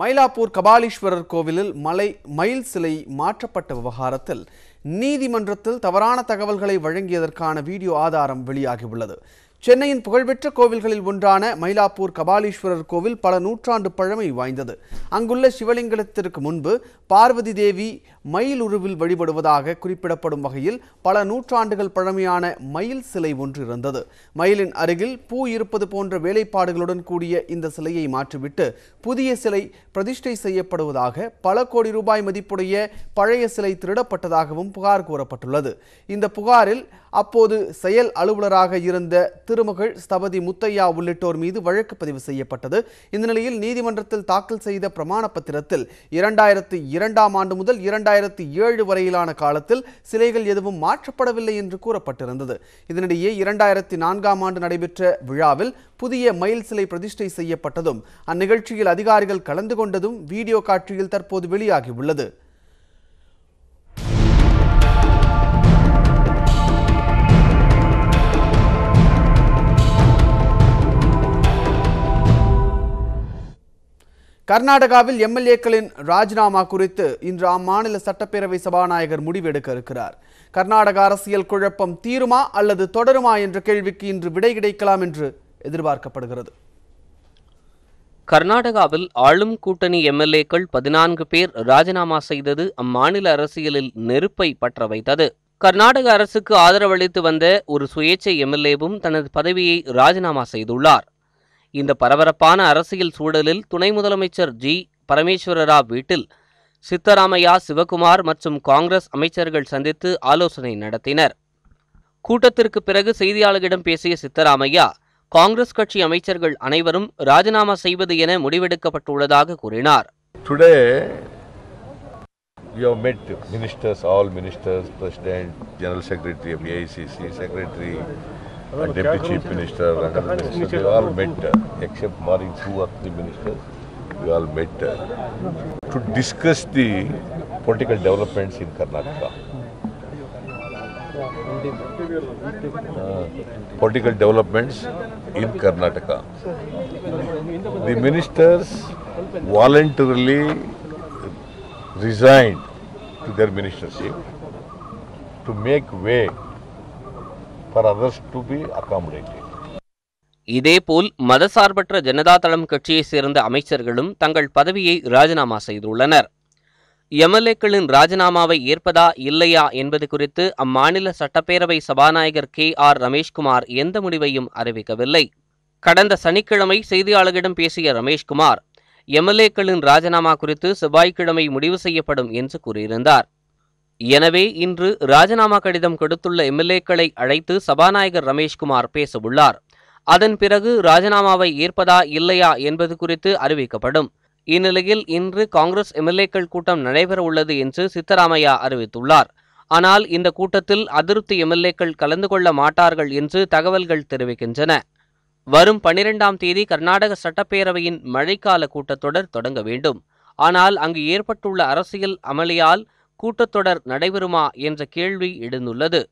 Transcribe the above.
மயிலாப்பூர் கபாலீஸ்வரர் கோவிலில் மலை மயில் சிலை மாற்றப்பட்ட விவகாரத்தில் நீதிமன்றத்தில் தவறான தகவல்களை வழங்கியதற்கான வீடியோ ஆதாரம் வெளியாகியுள்ளது சென்னையின் புகழ்பெற்ற கோவில்களில் ஒன்றான மயிலாப்பூர் கபாலீஸ்வரர் கோவில் பல நூற்றாண்டு பழமை வாய்ந்தது அங்குள்ள சிவலிங்கத்திற்கு முன்பு பார்வதி தேவி மயில் உருவில் வழிபடுவதாக குறிப்பிடப்படும் வகையில் பல நூற்றாண்டுகள் பழமையான மயில் சிலை ஒன்று இருந்தது மயிலின் அருகில் பூ இருப்பது போன்ற வேலைப்பாடுகளுடன் கூடிய இந்த சிலையை மாற்றிவிட்டு புதிய சிலை பிரதிஷ்டை செய்யப்படுவதாக பல கோடி ரூபாய் மதிப்புடைய பழைய சிலை திருடப்பட்டதாகவும் புகார் கூறப்பட்டுள்ளது இந்த புகாரில் அப்போது செயல் அலுவலராக இருந்த திரு திருமகள் ஸ்தபதி முத்தையா உள்ளிட்டோர் மீது வழக்கு பதிவு செய்யப்பட்டது இந்த நிலையில் நீதிமன்றத்தில் தாக்கல் செய்த பிரமாண பத்திரத்தில் இரண்டாயிரத்து இரண்டாம் ஆண்டு முதல் இரண்டாயிரத்து ஏழு வரையிலான காலத்தில் சிலைகள் எதுவும் மாற்றப்படவில்லை என்று கூறப்பட்டிருந்தது இதனிடையே இரண்டாயிரத்தி நான்காம் ஆண்டு நடைபெற்ற விழாவில் புதிய மயில் சிலை பிரதிஷ்டை செய்யப்பட்டதும் அந்நிகழ்ச்சியில் அதிகாரிகள் கலந்து கொண்டதும் வீடியோ காட்சியில் தற்போது வெளியாகியுள்ளது கர்நாடகாவில் எம்எல்ஏக்களின் ராஜினாமா குறித்து இன்று அம்மாநில சட்டப்பேரவை சபாநாயகர் முடிவெடுக்க இருக்கிறார் கர்நாடக அரசியல் குழப்பம் தீருமா அல்லது தொடருமா என்ற கேள்விக்கு இன்று விடை கிடைக்கலாம் என்று எதிர்பார்க்கப்படுகிறது கர்நாடகாவில் ஆளும் கூட்டணி எம்எல்ஏக்கள் பதினான்கு பேர் ராஜினாமா செய்தது அம்மாநில அரசியலில் நெருப்பை பற்ற வைத்தது கர்நாடக அரசுக்கு ஆதரவளித்து வந்த ஒரு சுயேட்சை எம்எல்ஏவும் தனது பதவியை ராஜினாமா செய்துள்ளார் இந்த பரபரப்பான அரசியல் சூழலில் துணை முதலமைச்சர் ஜி பரமேஸ்வரராவ் வீட்டில் சித்தராமையா சிவகுமார் மற்றும் காங்கிரஸ் அமைச்சர்கள் சந்தித்து ஆலோசனை நடத்தினர் கூட்டத்திற்கு பிறகு செய்தியாளர்களிடம் பேசிய சித்தராமையா காங்கிரஸ் கட்சி அமைச்சர்கள் அனைவரும் ராஜினாமா செய்வது என முடிவெடுக்கப்பட்டுள்ளதாக கூறினார் today you have met ministers, all ministers, president, general secretary of secretary, Uh, Deputy Chief Minister, Minister, they all met, except Marin, two or three ministers, we all met to discuss the political developments in Karnataka. Uh, political developments in Karnataka. The ministers voluntarily resigned to their ministership to make way இதேபோல் மதசார்பற்ற ஜனதா தளம் கட்சியைச் சேர்ந்த அமைச்சர்களும் தங்கள் பதவியை ராஜினாமா செய்துள்ளனர் எம்எல்ஏக்களின் ராஜினாமாவை ஏற்பதா இல்லையா என்பது குறித்து அம்மாநில சட்டப்பேரவை சபாநாயகர் கே ஆர் ரமேஷ்குமார் எந்த முடிவையும் அறிவிக்கவில்லை கடந்த சனிக்கிழமை செய்தியாளர்களிடம் பேசிய ரமேஷ்குமார் எம்எல்ஏக்களின் ராஜினாமா குறித்து செவ்வாய்க்கிழமை முடிவு செய்யப்படும் என்று கூறியிருந்தார் எனவே இன்று ராஜினாமா கடிதம் கொடுத்துள்ள எம்எல்ஏக்களை அழைத்து சபாநாயகர் ரமேஷ்குமார் பேசவுள்ளார் அதன் பிறகு ராஜினாமாவை ஏற்பதா இல்லையா என்பது குறித்து அறிவிக்கப்படும் இந்நிலையில் இன்று காங்கிரஸ் எம்எல்ஏக்கள் கூட்டம் நடைபெறவுள்ளது என்று சித்தராமையா அறிவித்துள்ளார் ஆனால் இந்த கூட்டத்தில் அதிருப்தி எம்எல்ஏக்கள் கலந்து கொள்ள மாட்டார்கள் என்று தகவல்கள் தெரிவிக்கின்றன வரும் பனிரெண்டாம் தேதி கர்நாடக சட்டப்பேரவையின் மழைக்கால கூட்டத்தொடர் தொடங்க வேண்டும் ஆனால் அங்கு ஏற்பட்டுள்ள அரசியல் அமளியால் கூட்டத்தொடர் நடைபெறுமா என்ற கேள்வி எழுந்துள்ளது